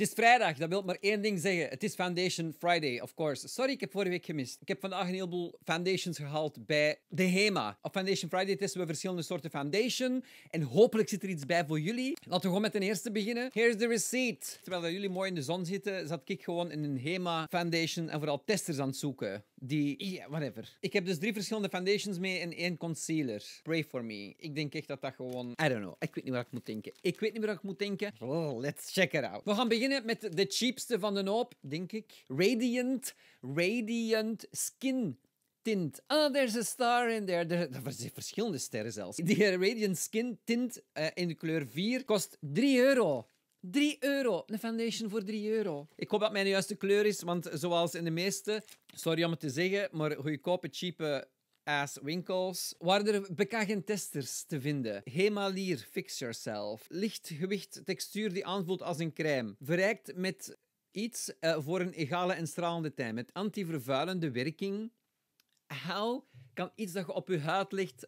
Het is vrijdag, dat wil ik maar één ding zeggen. Het is Foundation Friday, of course. Sorry, ik heb vorige week gemist. Ik heb vandaag een heleboel foundations gehaald bij de HEMA. Op Foundation Friday testen we verschillende soorten foundation. En hopelijk zit er iets bij voor jullie. Laten we gewoon met de eerste beginnen. Here's the receipt. Terwijl jullie mooi in de zon zitten, zat ik gewoon in een HEMA foundation en vooral testers aan het zoeken. Die, whatever. Ik heb dus drie verschillende foundations mee en één concealer. Pray for me. Ik denk echt dat dat gewoon... I don't know. Ik weet niet wat ik moet denken. Ik weet niet wat ik moet denken. Oh, let's check it out. We gaan beginnen met de cheapste van de hoop, denk ik. Radiant, Radiant Skin tint. Ah, oh, there's a star in there. Er zijn verschillende sterren zelfs. Die Radiant Skin tint eh, in de kleur 4 kost 3 euro. 3 euro. Een foundation voor 3 euro. Ik hoop dat mijn juiste kleur is, want zoals in de meeste, sorry om het te zeggen, maar goedkope, cheape eh, ass winkels waren er bekende testers te vinden. Hemalier Fix Yourself. Licht gewicht textuur die aanvoelt als een crème. Verrijkt met iets eh, voor een egale en stralende tij. Met antivervuilende werking. How kan iets dat je op je huid legt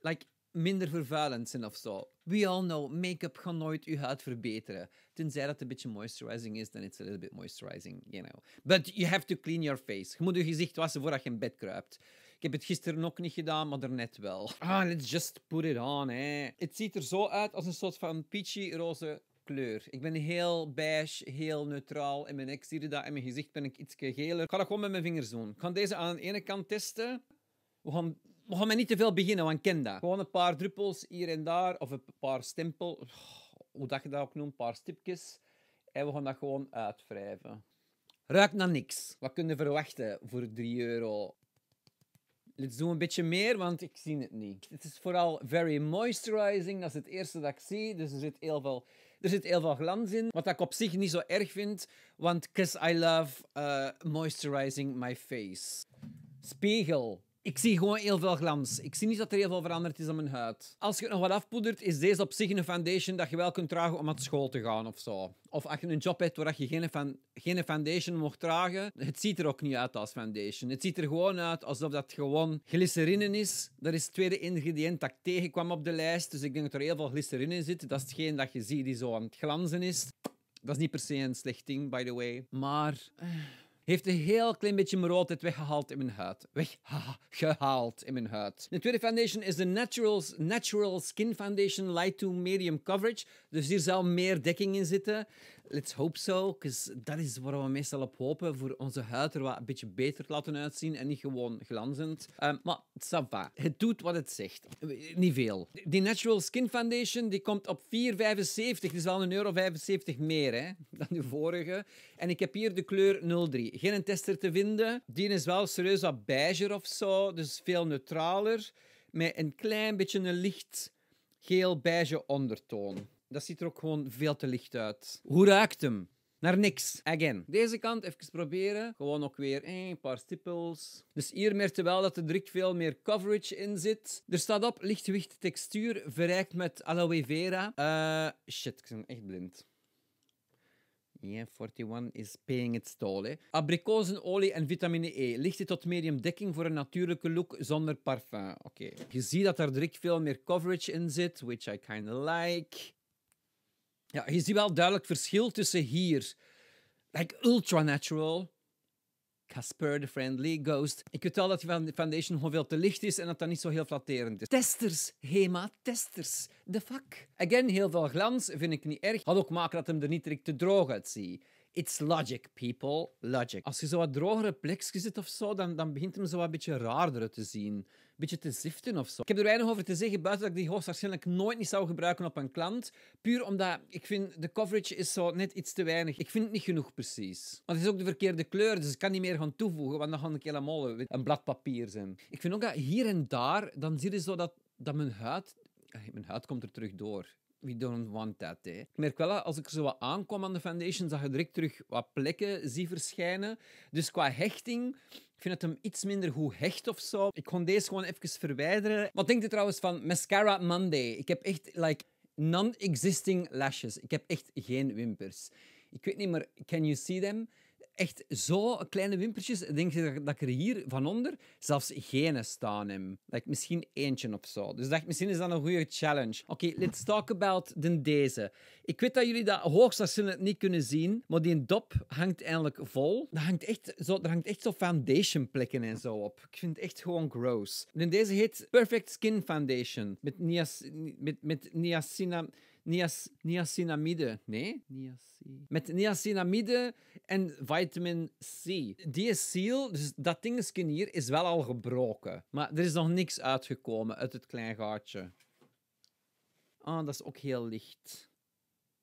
like minder vervuilend zijn of zo. We all know, make-up gaat nooit je huid verbeteren. Tenzij dat een beetje moisturizing is, dan is het een bit moisturizing, you know. But you have to clean your face. Je moet je gezicht wassen voordat je in bed kruipt. Ik heb het gisteren nog niet gedaan, maar daarnet wel. Ah, let's just put it on, hè. Het ziet er zo uit als een soort van peachy-roze kleur. Ik ben heel beige, heel neutraal. En mijn nek zie je dat. in mijn gezicht ben ik iets geler. Ik ga dat gewoon met mijn vingers doen. Ik ga deze aan de ene kant testen. We gaan we gaan niet te veel beginnen, want ken dat. Gewoon een paar druppels hier en daar, of een paar stempel, hoe dat je dat ook noemt, een paar stipjes. En we gaan dat gewoon uitwrijven. Ruikt naar niks. Wat kunnen we verwachten voor 3 euro? Let's doen een beetje meer, want ik zie het niet. Het is vooral very moisturizing. Dat is het eerste dat ik zie. Dus er zit heel veel, er zit heel veel glans in. Wat ik op zich niet zo erg vind. Want cause I love eh, moisturizing my face. Spiegel. Ik zie gewoon heel veel glans. Ik zie niet dat er heel veel veranderd is aan mijn huid. Als je het nog wat afpoedert, is deze op zich een foundation dat je wel kunt dragen om naar school te gaan of zo. Of als je een job hebt waar je geen, van, geen foundation mocht dragen, het ziet er ook niet uit als foundation. Het ziet er gewoon uit alsof dat gewoon glycerine is. Dat is het tweede ingrediënt dat ik tegenkwam op de lijst. Dus ik denk dat er heel veel glycerine in zit. Dat is hetgeen dat je ziet die zo aan het glanzen is. Dat is niet per se een slecht ding, by the way. Maar... Eh, heeft een heel klein beetje roodheid weggehaald in mijn huid. Weggehaald in mijn huid. De tweede foundation is de Natural, Natural Skin Foundation Light to Medium Coverage. Dus hier zal meer dekking in zitten. Let's hope so, because dat is waar we meestal op hopen. Voor onze huid er wat een beetje beter laten uitzien en niet gewoon glanzend. Um, maar sava, het doet wat het zegt. Niet veel. Die Natural Skin Foundation die komt op 4,75. Dat is wel een euro 75 meer hè, dan de vorige. En ik heb hier de kleur 03. Geen tester te vinden. Die is wel serieus wat beige of zo. Dus veel neutraler. Met een klein beetje een licht geel-beige ondertoon. Dat ziet er ook gewoon veel te licht uit. Hoe ruikt hem? Naar niks. Again. Deze kant even proberen. Gewoon ook weer eh, een paar stippels. Dus hier merkte wel dat de druk veel meer coverage in zit. Er staat op lichtgewicht textuur, verrijkt met aloe vera. Uh, shit, ik ben echt blind. Yeah, 41 is paying its toll. Hè. Abrikozenolie en vitamine E. Lichte tot medium dekking voor een natuurlijke look zonder parfum. Oké. Je ziet dat er direct veel meer coverage in zit, which I kind of like. Ja, je ziet wel duidelijk verschil tussen hier. Like Ultranatural, Casper the Friendly, Ghost. Ik weet wel dat van de foundation veel te licht is en dat dat niet zo heel flatterend is. Testers, HEMA, testers, de fuck. Again, heel veel glans vind ik niet erg. Had ook maken dat hem er niet direct te droog uitziet. It's logic, people. Logic. Als je zo wat drogere plekjes zit of zo, dan, dan begint hem zo wat een beetje raarder te zien. Een beetje te ziften of zo. Ik heb er weinig over te zeggen, buiten dat ik die host waarschijnlijk nooit niet zou gebruiken op een klant. Puur omdat ik vind de coverage is zo net iets te weinig. Ik vind het niet genoeg precies. Want het is ook de verkeerde kleur, dus ik kan niet meer gaan toevoegen, want dan ga ik helemaal een blad papier zijn. Ik vind ook dat hier en daar, dan zie je zo dat, dat mijn huid... Eh, mijn huid komt er terug door we don't want that. Hè. Ik merk wel, als ik zo wat aankwam aan de foundation, zag je direct terug wat plekken zie verschijnen. Dus qua hechting, ik vind het hem iets minder goed hecht of zo. Ik kon deze gewoon even verwijderen. Wat denkt u trouwens van Mascara Monday? Ik heb echt, like, non-existing lashes. Ik heb echt geen wimpers. Ik weet niet, maar can you see them? echt zo kleine wimpertjes. Denk je dat ik er hier van onder zelfs geen staan heb. Like, misschien eentje of zo. Dus dacht, misschien is dat een goede challenge. Oké, let's talk about den deze. Ik weet dat jullie dat hoogstwaarschijnlijk het niet kunnen zien, maar die dop hangt eigenlijk vol. Er hangt echt zo, hangt echt zo foundation plekken en zo op. Ik vind het echt gewoon gross. En deze heet Perfect Skin Foundation. Met, niac met, met niacinamide. Nee? Met niacinamide en vitamin C. Die is seal, dus dat dingetje hier is wel al gebroken. Maar er is nog niks uitgekomen uit het klein gaatje. Ah, oh, dat is ook heel licht.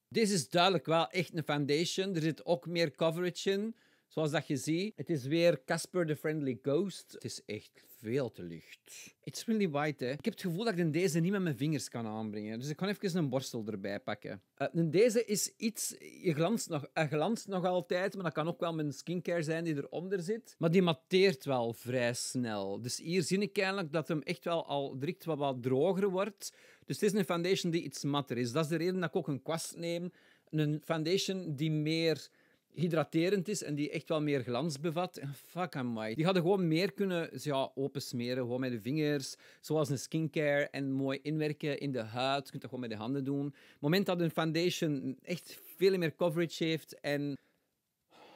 Dit is duidelijk wel echt een foundation. Er zit ook meer coverage in. Zoals dat je ziet, het is weer Casper the Friendly Ghost. Het is echt veel te licht. It's really white, hè. Ik heb het gevoel dat ik deze niet met mijn vingers kan aanbrengen. Dus ik ga even een borstel erbij pakken. Uh, deze is iets... Je glanst nog, glanst nog altijd, maar dat kan ook wel mijn skincare zijn die eronder zit. Maar die matteert wel vrij snel. Dus hier zie ik eigenlijk dat hem echt wel al direct wat, wat droger wordt. Dus dit is een foundation die iets matter is. Dat is de reden dat ik ook een kwast neem. Een foundation die meer hydraterend is en die echt wel meer glans bevat. Fuck amai. Die hadden gewoon meer kunnen ja, opensmeren, gewoon met de vingers, zoals een skincare en mooi inwerken in de huid. Je kunt dat gewoon met de handen doen. Het moment dat een foundation echt veel meer coverage heeft en...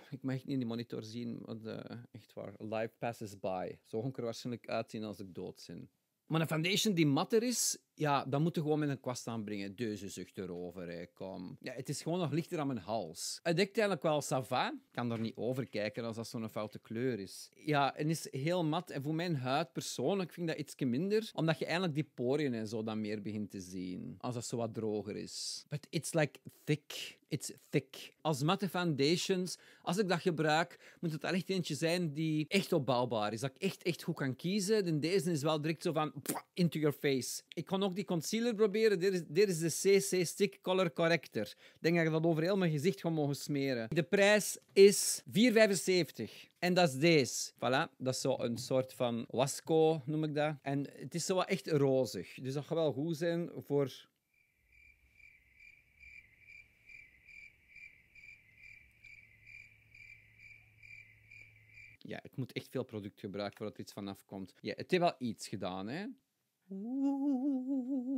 Ik mag niet in die monitor zien, want eh, echt waar, life passes by. Zo kon ik er waarschijnlijk uitzien als ik doodzin. Maar een foundation die matter is, ja, dan moet je gewoon met een kwast aanbrengen. Deuze zucht erover, kom. Ja, het is gewoon nog lichter aan mijn hals. Het dekt eigenlijk wel sava. Kan er niet over kijken als dat zo'n foute kleur is. Ja, en is heel mat. En voor mijn huid persoonlijk vind ik dat iets minder. Omdat je eigenlijk die poriën en zo dan meer begint te zien. Als dat zo wat droger is. But it's like thick. It's thick. Als matte foundations, als ik dat gebruik, moet het echt eentje zijn die echt opbouwbaar is. Dat ik echt, echt goed kan kiezen. deze is wel direct zo van into your face. Ik kan nog ook die concealer proberen. Dit is, dit is de CC Stick Color Corrector. Ik denk dat je dat over heel mijn gezicht gewoon mogen smeren. De prijs is 4,75. En dat is deze. Voilà, dat is zo een soort van wasco, noem ik dat. En het is zo echt rozig. Dus dat gaat wel goed zijn voor... Ja, ik moet echt veel product gebruiken voordat iets vanaf komt. Ja, het heeft wel iets gedaan, hè.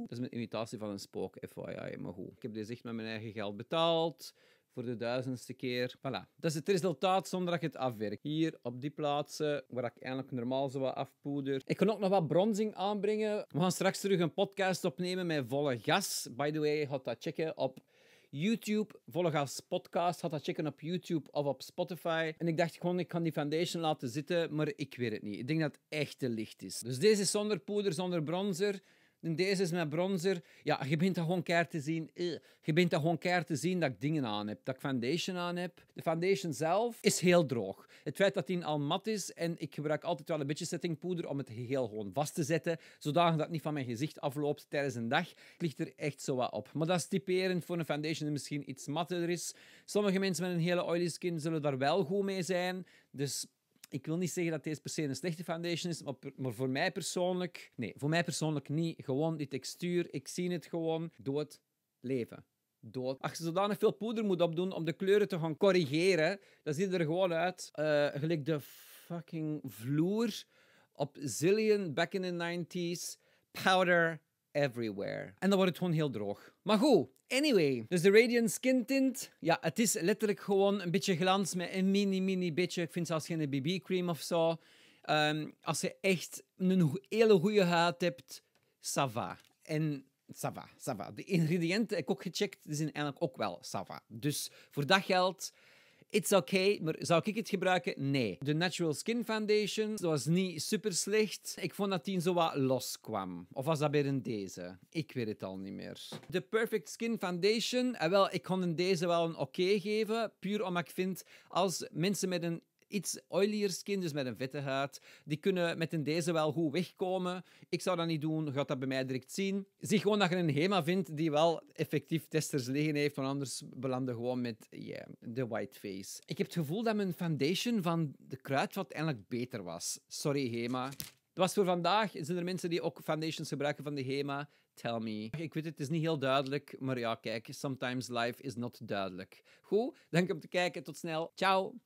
Dat is een imitatie van een spook, FYI, maar goed. Ik heb deze echt met mijn eigen geld betaald voor de duizendste keer. Voilà. Dat is het resultaat zonder dat je het afwerkt. Hier op die plaatsen, waar ik eigenlijk normaal zo wat afpoeder. Ik kan ook nog wat bronzing aanbrengen. We gaan straks terug een podcast opnemen met volle gas. By the way, gaat dat checken op YouTube. Volg als podcast. Had dat checken op YouTube of op Spotify. En ik dacht gewoon, ik kan die foundation laten zitten, maar ik weet het niet. Ik denk dat het echt te licht is. Dus deze is zonder poeder, zonder bronzer deze is dus met bronzer. Ja, je begint dat gewoon keer te zien. Eh, je begint dat gewoon keer te zien dat ik dingen aan heb. Dat ik foundation aan heb. De foundation zelf is heel droog. Het feit dat die al mat is en ik gebruik altijd wel een beetje settingpoeder om het geheel gewoon vast te zetten, zodat dat het niet van mijn gezicht afloopt tijdens een dag, ligt er echt zo wat op. Maar dat is typerend voor een foundation die misschien iets matter is. Sommige mensen met een hele oily skin zullen daar wel goed mee zijn. Dus ik wil niet zeggen dat deze per se een slechte foundation is, maar, maar voor mij persoonlijk, nee, voor mij persoonlijk niet. Gewoon die textuur, ik zie het gewoon, dood leven. Dood. Als je zodanig veel poeder moet opdoen om de kleuren te gaan corrigeren, dan ziet het er gewoon uit uh, gelijk de fucking vloer op zillion back in the 90s powder everywhere. En dan wordt het gewoon heel droog. Maar goed, anyway. Dus de Radiant Skin Tint. Ja, het is letterlijk gewoon een beetje glans met een mini, mini beetje. Ik vind zelfs geen BB-cream of zo. Ehm, als je echt een hele goede huid hebt, sava. En sava, sava. De ingrediënten, ik ook gecheckt, die zijn eigenlijk ook wel sava. Dus voor dat geld It's okay, maar zou ik het gebruiken? Nee. De Natural Skin Foundation was niet super slecht. Ik vond dat die zo wat los kwam. Of was dat weer een deze? Ik weet het al niet meer. De Perfect Skin Foundation, eh, wel, ik kon een deze wel een oké geven. Puur omdat ik vind, als mensen met een iets oilier skin, dus met een vette huid. Die kunnen met een deze wel goed wegkomen. Ik zou dat niet doen, gaat dat bij mij direct zien. Zie gewoon dat je een HEMA vindt die wel effectief testers liggen heeft, want anders belanden gewoon met yeah, de white face. Ik heb het gevoel dat mijn foundation van de kruidvat eigenlijk beter was. Sorry HEMA. Dat was voor vandaag. Zijn er mensen die ook foundations gebruiken van de HEMA? Tell me. Ik weet het, is niet heel duidelijk, maar ja, kijk, sometimes life is not duidelijk. Goed, dank om te kijken. Tot snel. Ciao.